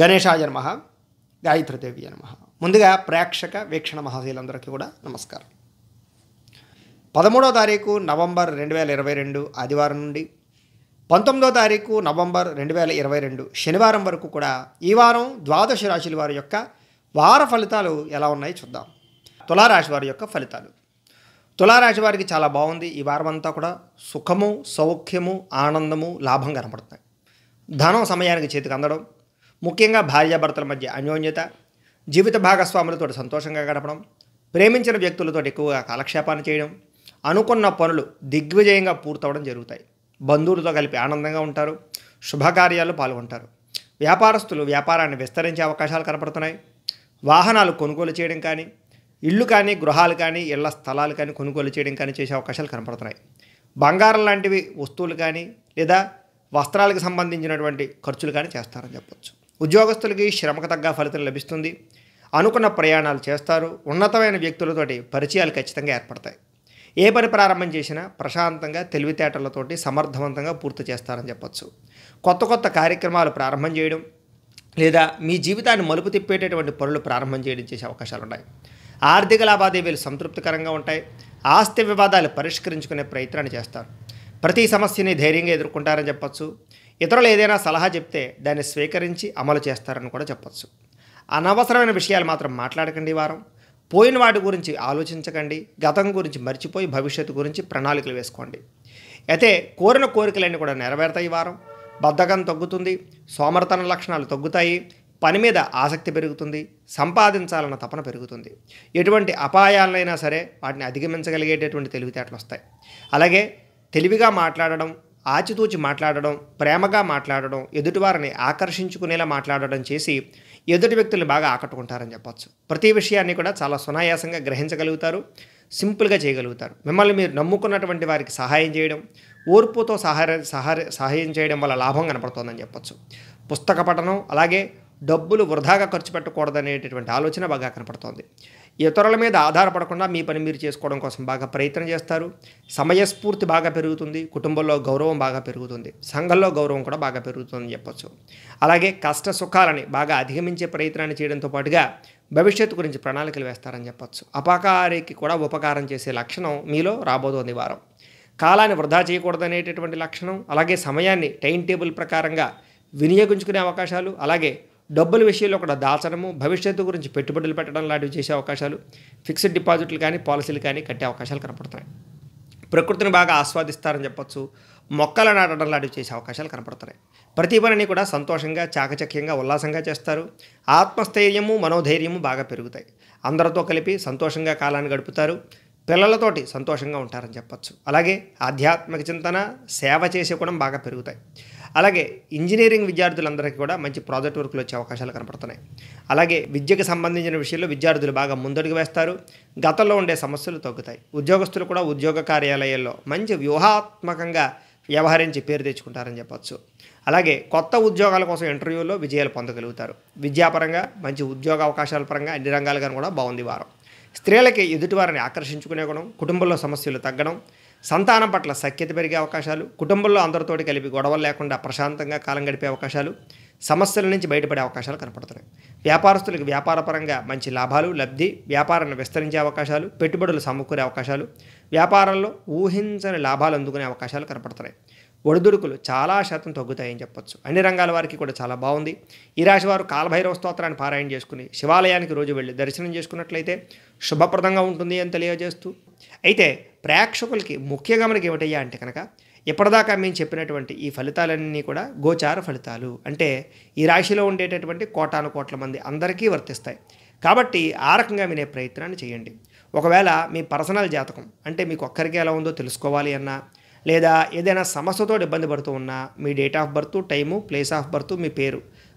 గణేశాయ నమ గాయత్రిదేవి నమ ముందుగా ప్రేక్షక వీక్షణ మహాశీలందరికీ కూడా నమస్కారం పదమూడో తారీఖు నవంబర్ రెండు వేల ఇరవై రెండు ఆదివారం నుండి పంతొమ్మిదో తారీఖు నవంబర్ రెండు వేల ఇరవై రెండు శనివారం వరకు కూడా ఈ వారం ద్వాదశ రాశుల వారి యొక్క వార ఫలితాలు ఎలా ఉన్నాయో చూద్దాం తులారాశి వారి యొక్క ఫలితాలు తులారాశి వారికి చాలా బాగుంది ఈ వారం అంతా కూడా సుఖము సౌఖ్యము ఆనందము లాభం కనపడుతున్నాయి ధనం సమయానికి చేతికి అందడం ముఖ్యంగా భార్యాభర్తల మధ్య అన్యోన్యత జీవిత భాగస్వాములతో సంతోషంగా గడపడం ప్రేమించిన వ్యక్తులతో ఎక్కువగా కాలక్షేపాన్ని చేయడం అనుకున్న పనులు దిగ్విజయంగా పూర్తవడం జరుగుతాయి బంధువులతో కలిపి ఆనందంగా ఉంటారు శుభకార్యాలు పాల్గొంటారు వ్యాపారస్తులు వ్యాపారాన్ని విస్తరించే అవకాశాలు కనపడుతున్నాయి వాహనాలు కొనుగోలు చేయడం కానీ ఇళ్ళు కానీ గృహాలు కానీ ఇళ్ల స్థలాలు కానీ కొనుగోలు చేయడం కానీ చేసే అవకాశాలు కనపడుతున్నాయి బంగారం లాంటివి వస్తువులు కానీ లేదా వస్త్రాలకు సంబంధించినటువంటి ఖర్చులు కానీ చేస్తారని చెప్పొచ్చు ఉద్యోగస్తులకి శ్రమకు తగ్గ ఫలితం లభిస్తుంది అనుకున్న ప్రయాణాలు చేస్తారు ఉన్నతమైన వ్యక్తులతోటి పరిచయాలు ఖచ్చితంగా ఏర్పడతాయి ఏ పని ప్రారంభం చేసినా ప్రశాంతంగా తెలివితేటలతోటి సమర్థవంతంగా పూర్తి చేస్తారని చెప్పచ్చు కొత్త కొత్త కార్యక్రమాలు ప్రారంభం చేయడం లేదా మీ జీవితాన్ని మలుపు తిప్పేటటువంటి పనులు ప్రారంభం చేయడం చేసే అవకాశాలు ఉన్నాయి ఆర్థిక లావాదేవీలు సంతృప్తికరంగా ఉంటాయి ఆస్తి వివాదాలు పరిష్కరించుకునే ప్రయత్నాన్ని చేస్తారు ప్రతి సమస్యని ధైర్యంగా ఎదుర్కొంటారని చెప్పచ్చు ఇతరులు ఏదైనా సలహా చెప్తే దాన్ని స్వీకరించి అమలు చేస్తారని కూడా చెప్పచ్చు అనవసరమైన విషయాలు మాత్రం మాట్లాడకండి వారం పోయిన వాటి గురించి ఆలోచించకండి గతం గురించి మర్చిపోయి భవిష్యత్తు గురించి ప్రణాళికలు వేసుకోండి అయితే కోరిన కోరికలన్నీ కూడా నెరవేరుతాయి వారం బద్ధకం తగ్గుతుంది సోమర్తన లక్షణాలు తగ్గుతాయి పని మీద ఆసక్తి పెరుగుతుంది సంపాదించాలన్న తపన పెరుగుతుంది ఎటువంటి అపాయాలైనా సరే వాటిని అధిగమించగలిగేటటువంటి తెలివితేటలు వస్తాయి అలాగే తెలివిగా మాట్లాడడం ఆచితూచి మాట్లాడడం ప్రేమగా మాట్లాడడం ఎదుటివారిని ఆకర్షించుకునేలా మాట్లాడడం చేసి ఎదుటి వ్యక్తుల్ని బాగా ఆకట్టుకుంటారని చెప్పచ్చు ప్రతి విషయాన్ని కూడా చాలా సునాయాసంగా గ్రహించగలుగుతారు సింపుల్గా చేయగలుగుతారు మిమ్మల్ని మీరు నమ్ముకున్నటువంటి వారికి సహాయం చేయడం ఓర్పుతో సహాయ సహాయ సహాయం చేయడం వల్ల లాభం కనపడుతోందని చెప్పచ్చు పుస్తక పఠనం అలాగే డబ్బులు వృధాగా ఖర్చు పెట్టకూడదనేటటువంటి ఆలోచన బాగా కనపడుతోంది ఇతరుల మీద ఆధారపడకుండా మీ పని మీరు చేసుకోవడం కోసం బాగా ప్రయత్నం చేస్తారు సమయస్ఫూర్తి బాగా పెరుగుతుంది కుటుంబంలో గౌరవం బాగా పెరుగుతుంది సంఘంలో గౌరవం కూడా బాగా పెరుగుతుందని చెప్పచ్చు అలాగే కష్ట సుఖాలని బాగా అధిగమించే ప్రయత్నాన్ని చేయడంతో పాటుగా భవిష్యత్తు గురించి ప్రణాళికలు వేస్తారని చెప్పచ్చు అపకారికి కూడా ఉపకారం చేసే లక్షణం మీలో రాబోతోంది వారం కాలాన్ని వృధా చేయకూడదనేటటువంటి లక్షణం అలాగే సమయాన్ని టైం టేబుల్ ప్రకారంగా వినియోగించుకునే అవకాశాలు అలాగే డబ్బుల విషయంలో కూడా దాచడము భవిష్యత్తు గురించి పెట్టుబడులు పెట్టడం లాంటివి చేసే అవకాశాలు ఫిక్స్డ్ డిపాజిట్లు కానీ పాలసీలు కానీ కట్టే అవకాశాలు కనపడుతున్నాయి ప్రకృతిని బాగా ఆస్వాదిస్తారని చెప్పొచ్చు మొక్కలు నాటడం లాంటివి చేసే అవకాశాలు కనపడుతున్నాయి ప్రతి పనిని కూడా సంతోషంగా చాకచక్యంగా ఉల్లాసంగా చేస్తారు ఆత్మస్థైర్యము మనోధైర్యము బాగా పెరుగుతాయి అందరితో కలిపి సంతోషంగా కాలాన్ని గడుపుతారు పిల్లలతోటి సంతోషంగా ఉంటారని చెప్పచ్చు అలాగే ఆధ్యాత్మిక చింతన సేవ చేసే కూడా బాగా పెరుగుతాయి అలాగే ఇంజనీరింగ్ విద్యార్థులందరికీ కూడా మంచి ప్రాజెక్ట్ వర్క్లు వచ్చే అవకాశాలు కనపడుతున్నాయి అలాగే విద్యకు సంబంధించిన విషయంలో విద్యార్థులు బాగా ముందడుగు వేస్తారు గతంలో ఉండే సమస్యలు తగ్గుతాయి ఉద్యోగస్తులు కూడా ఉద్యోగ కార్యాలయాల్లో మంచి వ్యూహాత్మకంగా వ్యవహరించి పేరు తెచ్చుకుంటారని చెప్పచ్చు అలాగే కొత్త ఉద్యోగాల కోసం ఇంటర్వ్యూలో విజయాలు పొందగలుగుతారు విద్యాపరంగా మంచి ఉద్యోగ అవకాశాల పరంగా అన్ని రంగాలుగా కూడా బాగుంది వారం స్త్రీలకి ఎదుటివారిని ఆకర్షించుకునే గుణం కుటుంబంలో సమస్యలు తగ్గడం సంతానం పట్ల సఖ్యత పెరిగే అవకాశాలు కుటుంబంలో అందరితోటి కలిపి గొడవలు లేకుండా ప్రశాంతంగా కాలం గడిపే అవకాశాలు సమస్యల నుంచి బయటపడే అవకాశాలు కనపడుతున్నాయి వ్యాపారస్తులకు వ్యాపారపరంగా మంచి లాభాలు లబ్ధి వ్యాపారాన్ని విస్తరించే అవకాశాలు పెట్టుబడులు సమకూరే అవకాశాలు వ్యాపారంలో ఊహించని లాభాలు అందుకునే అవకాశాలు కనపడుతున్నాయి ఒడిదుడుకులు చాలా శాతం తగ్గుతాయని చెప్పొచ్చు అన్ని రంగాల వారికి కూడా చాలా బాగుంది ఈ రాశి వారు కాలభైరవ స్తోత్రాన్ని పారాయణ చేసుకుని శివాలయానికి రోజు వెళ్ళి దర్శనం చేసుకున్నట్లయితే శుభప్రదంగా ఉంటుంది అని తెలియజేస్తూ అయితే ప్రేక్షకులకి ముఖ్య మనకి ఏమిటయ్యా అంటే కనుక ఇప్పటిదాకా మేము చెప్పినటువంటి ఈ ఫలితాలన్నీ కూడా గోచార ఫలితాలు అంటే ఈ రాశిలో ఉండేటటువంటి కోటాను కోట్ల మంది అందరికీ వర్తిస్తాయి కాబట్టి ఆ రకంగా వినే ప్రయత్నాన్ని చేయండి ఒకవేళ మీ పర్సనల్ జాతకం అంటే మీకు ఒక్కరికి ఎలా ఉందో తెలుసుకోవాలి అన్నా లేదా ఏదైనా సమస్యతో ఇబ్బంది పడుతూ ఉన్నా మీ date of birth time place of birth మీ పేరు